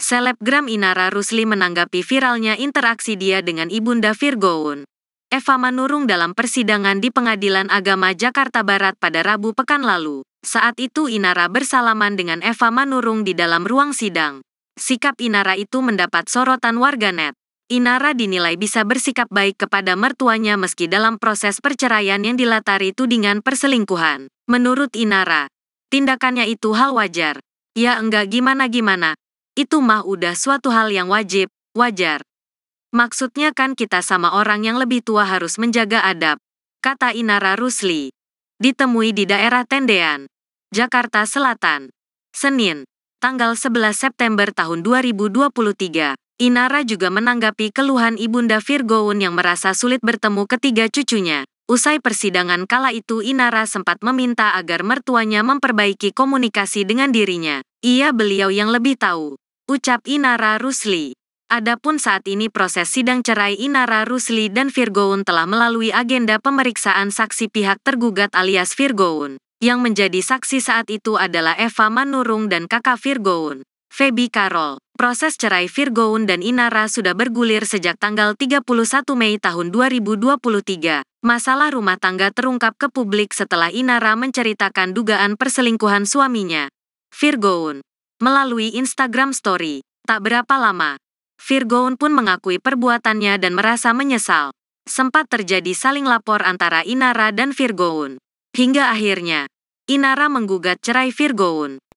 Selebgram Inara Rusli menanggapi viralnya interaksi dia dengan Ibunda Virgoun. Eva Manurung dalam persidangan di Pengadilan Agama Jakarta Barat pada Rabu pekan lalu. Saat itu Inara bersalaman dengan Eva Manurung di dalam ruang sidang. Sikap Inara itu mendapat sorotan warganet. Inara dinilai bisa bersikap baik kepada mertuanya meski dalam proses perceraian yang dilatari tudingan perselingkuhan. Menurut Inara, tindakannya itu hal wajar. Ya enggak gimana-gimana, itu mah udah suatu hal yang wajib, wajar. Maksudnya kan kita sama orang yang lebih tua harus menjaga adab, kata Inara Rusli. Ditemui di daerah Tendean, Jakarta Selatan. Senin, tanggal 11 September tahun 2023. Inara juga menanggapi keluhan Ibunda Virgoun yang merasa sulit bertemu ketiga cucunya. Usai persidangan kala itu Inara sempat meminta agar mertuanya memperbaiki komunikasi dengan dirinya. Ia beliau yang lebih tahu, ucap Inara Rusli. Adapun saat ini proses sidang cerai Inara Rusli dan Virgoun telah melalui agenda pemeriksaan saksi pihak tergugat alias Virgoun. Yang menjadi saksi saat itu adalah Eva Manurung dan kakak Virgoun, Feby Karol. Proses cerai Virgoun dan Inara sudah bergulir sejak tanggal 31 Mei tahun 2023. Masalah rumah tangga terungkap ke publik setelah Inara menceritakan dugaan perselingkuhan suaminya, Virgoun, melalui Instagram Story. Tak berapa lama, Virgoun pun mengakui perbuatannya dan merasa menyesal. Sempat terjadi saling lapor antara Inara dan Virgoun. Hingga akhirnya, Inara menggugat cerai Virgoun.